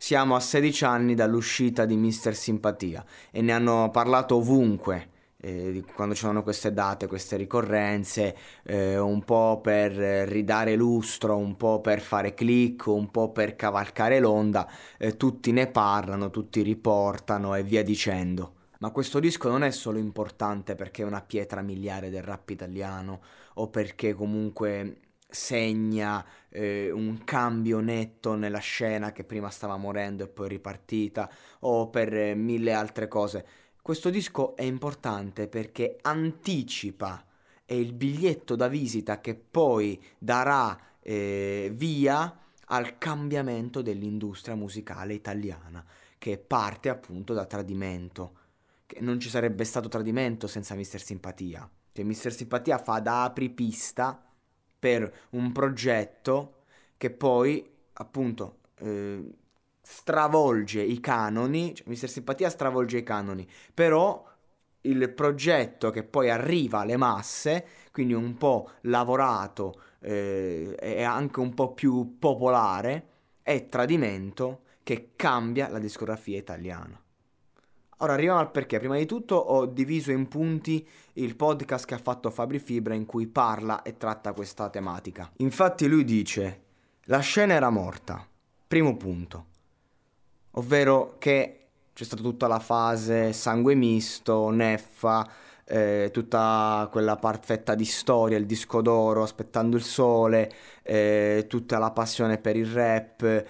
Siamo a 16 anni dall'uscita di Mister Simpatia e ne hanno parlato ovunque. Eh, quando c'erano queste date, queste ricorrenze, eh, un po' per ridare lustro, un po' per fare click, un po' per cavalcare l'onda, eh, tutti ne parlano, tutti riportano e via dicendo. Ma questo disco non è solo importante perché è una pietra miliare del rap italiano o perché comunque segna eh, un cambio netto nella scena che prima stava morendo e poi ripartita o per eh, mille altre cose. Questo disco è importante perché anticipa è il biglietto da visita che poi darà eh, via al cambiamento dell'industria musicale italiana che parte appunto da Tradimento. Che non ci sarebbe stato Tradimento senza Mister Simpatia. Cioè Mister Simpatia fa da apripista per un progetto che poi, appunto, eh, stravolge i canoni, cioè Mister Simpatia stravolge i canoni, però il progetto che poi arriva alle masse, quindi un po' lavorato eh, e anche un po' più popolare, è Tradimento che cambia la discografia italiana. Ora arriviamo al perché. Prima di tutto ho diviso in punti il podcast che ha fatto Fabri Fibra in cui parla e tratta questa tematica. Infatti lui dice la scena era morta. Primo punto. Ovvero che c'è stata tutta la fase sangue misto, neffa, eh, tutta quella parte di storia, il disco d'oro, aspettando il sole, eh, tutta la passione per il rap eh,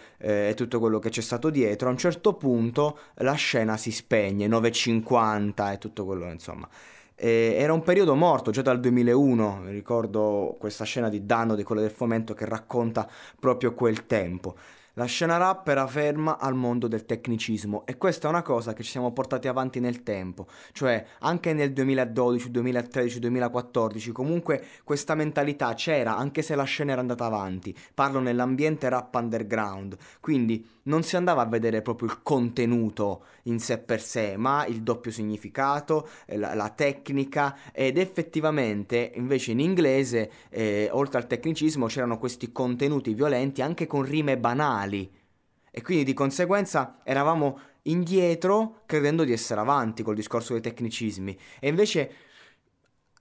e tutto quello che c'è stato dietro, a un certo punto la scena si spegne, 9.50 e tutto quello, insomma. era un periodo morto, già dal 2001, ricordo questa scena di Danno di quello del fomento che racconta proprio quel tempo. La scena rap era ferma al mondo del tecnicismo e questa è una cosa che ci siamo portati avanti nel tempo, cioè anche nel 2012, 2013, 2014 comunque questa mentalità c'era anche se la scena era andata avanti, parlo nell'ambiente rap underground, quindi non si andava a vedere proprio il contenuto in sé per sé, ma il doppio significato, eh, la, la tecnica ed effettivamente invece in inglese eh, oltre al tecnicismo c'erano questi contenuti violenti anche con rime banali uguali e quindi di conseguenza eravamo indietro credendo di essere avanti col discorso dei tecnicismi e invece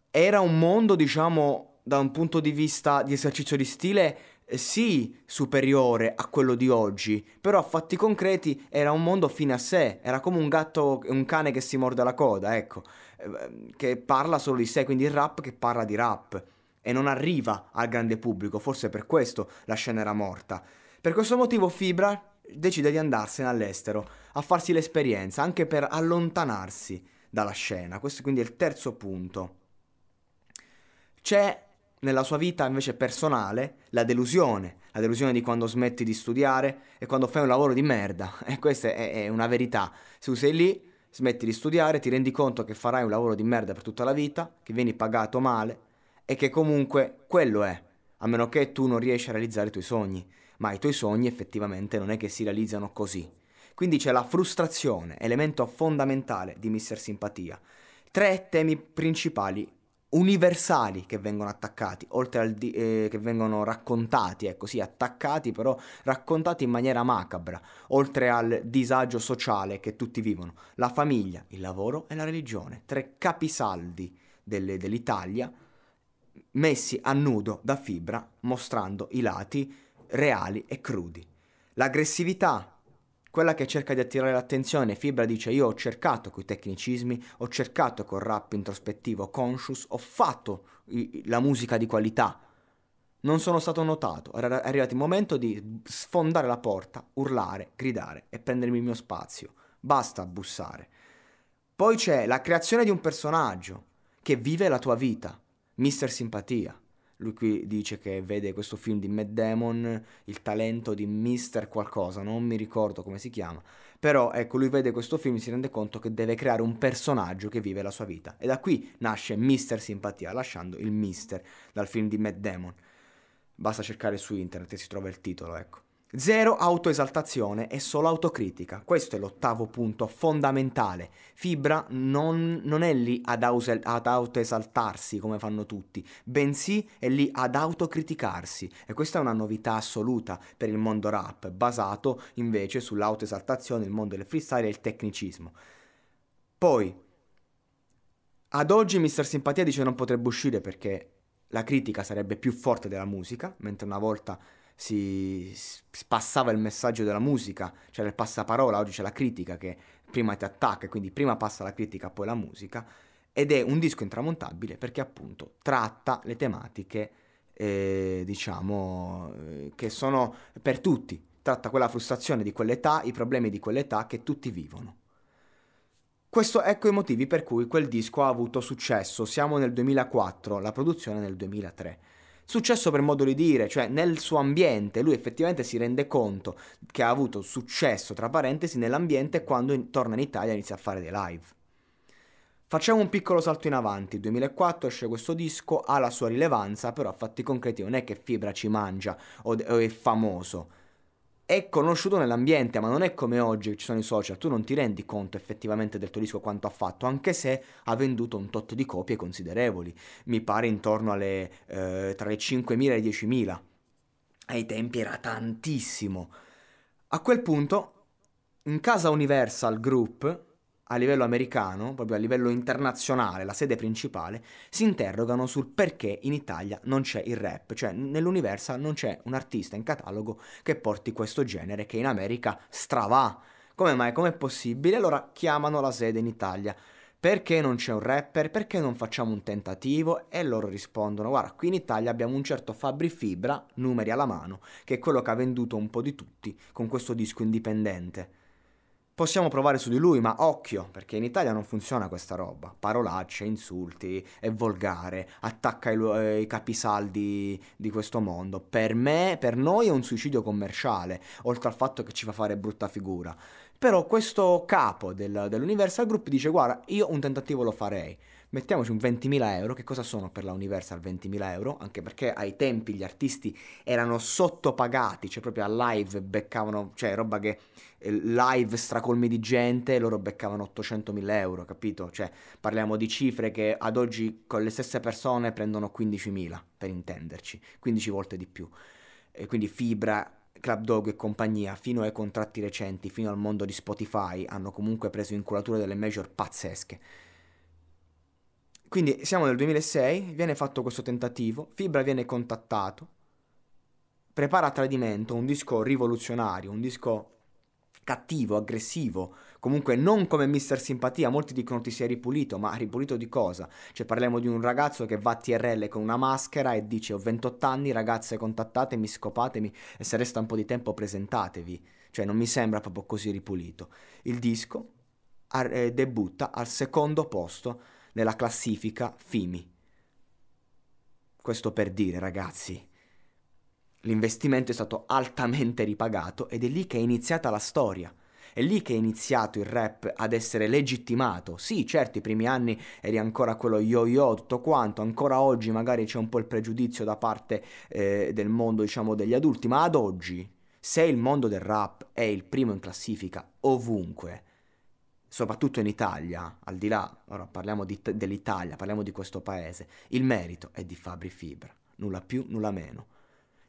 era un mondo diciamo da un punto di vista di esercizio di stile eh, sì superiore a quello di oggi, però a fatti concreti era un mondo fine a sé, era come un gatto, un cane che si morde la coda, ecco, eh, ehm, che parla solo di sé, quindi il rap che parla di rap e non arriva al grande pubblico, forse per questo la scena era morta. Per questo motivo Fibra decide di andarsene all'estero a farsi l'esperienza, anche per allontanarsi dalla scena. Questo quindi è il terzo punto. C'è nella sua vita invece personale la delusione, la delusione di quando smetti di studiare e quando fai un lavoro di merda. E questa è, è una verità. Se tu sei lì, smetti di studiare, ti rendi conto che farai un lavoro di merda per tutta la vita, che vieni pagato male e che comunque quello è a meno che tu non riesci a realizzare i tuoi sogni, ma i tuoi sogni effettivamente non è che si realizzano così. Quindi c'è la frustrazione, elemento fondamentale di Mister Simpatia. Tre temi principali universali che vengono attaccati, oltre al di- eh, che vengono raccontati, ecco sì, attaccati però raccontati in maniera macabra, oltre al disagio sociale che tutti vivono, la famiglia, il lavoro e la religione, tre capisaldi delle, dell'Italia messi a nudo da Fibra, mostrando i lati reali e crudi. L'aggressività, quella che cerca di attirare l'attenzione, Fibra dice io ho cercato con i tecnicismi, ho cercato col rap introspettivo, conscious, ho fatto i- la musica di qualità. Non sono stato notato, era arrivato il momento di sfondare la porta, urlare, gridare e prendermi il mio spazio. Basta bussare. Poi c'è la creazione di un personaggio che vive la tua vita, Mister Simpatia. Lui qui dice che vede questo film di Mad Damon, il talento di Mister qualcosa, non mi ricordo come si chiama. Però ecco, lui vede questo film e si rende conto che deve creare un personaggio che vive la sua vita. E da qui nasce Mister Simpatia, lasciando il Mister dal film di Mad Damon. Basta cercare su internet e si trova il titolo, ecco. Zero autoesaltazione e solo autocritica. Questo è l'ottavo punto fondamentale. Fibra non, non è lì ad, aus- ad autoesaltarsi come fanno tutti, bensì è lì ad autocriticarsi. E questa è una novità assoluta per il mondo rap, basato invece sull'autoesaltazione, il mondo del freestyle e il tecnicismo. Poi, ad oggi Mr. Simpatia dice non potrebbe uscire perché la critica sarebbe più forte della musica, mentre una volta si, si passava il messaggio della musica, c'era cioè il passaparola, oggi c'è la critica che prima ti attacca, quindi prima passa la critica, poi la musica, ed è un disco intramontabile perché appunto tratta le tematiche, eh, diciamo, eh, che sono per tutti, tratta quella frustrazione di quell'età, i problemi di quell'età che tutti vivono. Questo ecco i motivi per cui quel disco ha avuto successo. Siamo nel 2004, la produzione nel 2003. Successo per modo di dire, cioè nel suo ambiente, lui effettivamente si rende conto che ha avuto successo, tra parentesi, nell'ambiente quando in- torna in Italia e inizia a fare dei live. Facciamo un piccolo salto in avanti, 2004 esce questo disco, ha la sua rilevanza, però a fatti concreti non è che Fibra ci mangia o, o è famoso è conosciuto nell'ambiente, ma non è come oggi che ci sono i social, tu non ti rendi conto effettivamente del tuo disco quanto ha fatto, anche se ha venduto un tot di copie considerevoli, mi pare intorno alle eh, tra le 5.000 e le 10.000. Ai tempi era tantissimo. A quel punto, in casa Universal Group, a livello americano, proprio a livello internazionale, la sede principale, si interrogano sul perché in Italia non c'è il rap, cioè nell'Universal non c'è un artista in catalogo che porti questo genere che in America stravà. Come mai? Com'è possibile? Allora chiamano la sede in Italia. Perché non c'è un rapper? Perché non facciamo un tentativo? E loro rispondono, guarda, qui in Italia abbiamo un certo Fabri Fibra, numeri alla mano, che è quello che ha venduto un po' di tutti con questo disco indipendente Possiamo provare su di lui, ma occhio, perché in Italia non funziona questa roba. Parolacce, insulti, è volgare, attacca i, eh, i, capisaldi di questo mondo. Per me, per noi è un suicidio commerciale, oltre al fatto che ci fa fare brutta figura. Però questo capo del, dell'Universal Group dice guarda, io un tentativo lo farei mettiamoci un 20.000 euro, che cosa sono per la Universal 20.000 euro? Anche perché ai tempi gli artisti erano sottopagati, cioè proprio a live beccavano, cioè roba che eh, live stracolmi di gente, loro beccavano 800.000 euro, capito? Cioè parliamo di cifre che ad oggi con le stesse persone prendono 15.000, per intenderci, 15 volte di più. E quindi Fibra, Club Dog e compagnia, fino ai contratti recenti, fino al mondo di Spotify, hanno comunque preso in delle major pazzesche. Quindi siamo nel 2006, viene fatto questo tentativo, Fibra viene contattato, prepara a tradimento un disco rivoluzionario, un disco cattivo, aggressivo, comunque non come Mister Simpatia, molti dicono ti sei ripulito, ma ripulito di cosa? Cioè parliamo di un ragazzo che va a TRL con una maschera e dice ho 28 anni ragazze contattatemi, scopatemi e se resta un po' di tempo presentatevi, cioè non mi sembra proprio così ripulito. Il disco ar- eh, debutta al secondo posto nella classifica FIMI. Questo per dire, ragazzi, l'investimento è stato altamente ripagato ed è lì che è iniziata la storia. È lì che è iniziato il rap ad essere legittimato. Sì, certo, i primi anni eri ancora quello yo-yo, tutto quanto, ancora oggi magari c'è un po' il pregiudizio da parte eh, del mondo, diciamo, degli adulti, ma ad oggi, se il mondo del rap è il primo in classifica ovunque, soprattutto in Italia, al di là, ora parliamo di, dell'Italia, parliamo di questo paese, il merito è di Fabri Fibra, nulla più, nulla meno.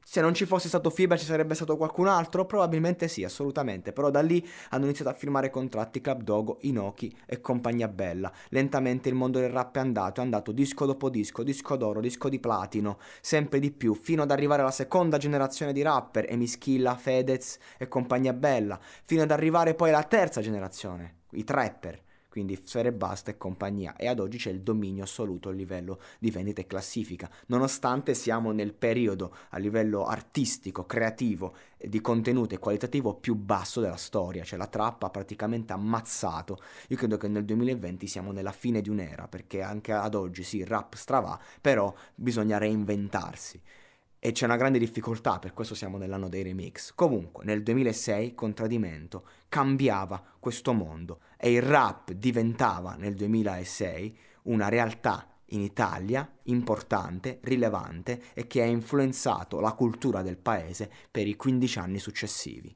Se non ci fosse stato Fibra ci sarebbe stato qualcun altro? Probabilmente sì, assolutamente, però da lì hanno iniziato a firmare contratti Club Dogo, Inoki e compagnia bella. Lentamente il mondo del rap è andato, è andato disco dopo disco, disco d'oro, disco di platino, sempre di più, fino ad arrivare alla seconda generazione di rapper, Emischilla, Fedez e compagnia bella, fino ad arrivare poi alla terza generazione, i trapper, quindi Sfere Basta e compagnia, e ad oggi c'è il dominio assoluto a livello di vendita e classifica, nonostante siamo nel periodo a livello artistico, creativo, di contenuto e qualitativo più basso della storia, cioè la trappa ha praticamente ammazzato. Io credo che nel 2020 siamo nella fine di un'era, perché anche ad oggi sì, il rap strava, però bisogna reinventarsi e c'è una grande difficoltà, per questo siamo nell'anno dei remix. Comunque, nel 2006, con Tradimento, cambiava questo mondo e il rap diventava nel 2006 una realtà in Italia importante, rilevante e che ha influenzato la cultura del paese per i 15 anni successivi.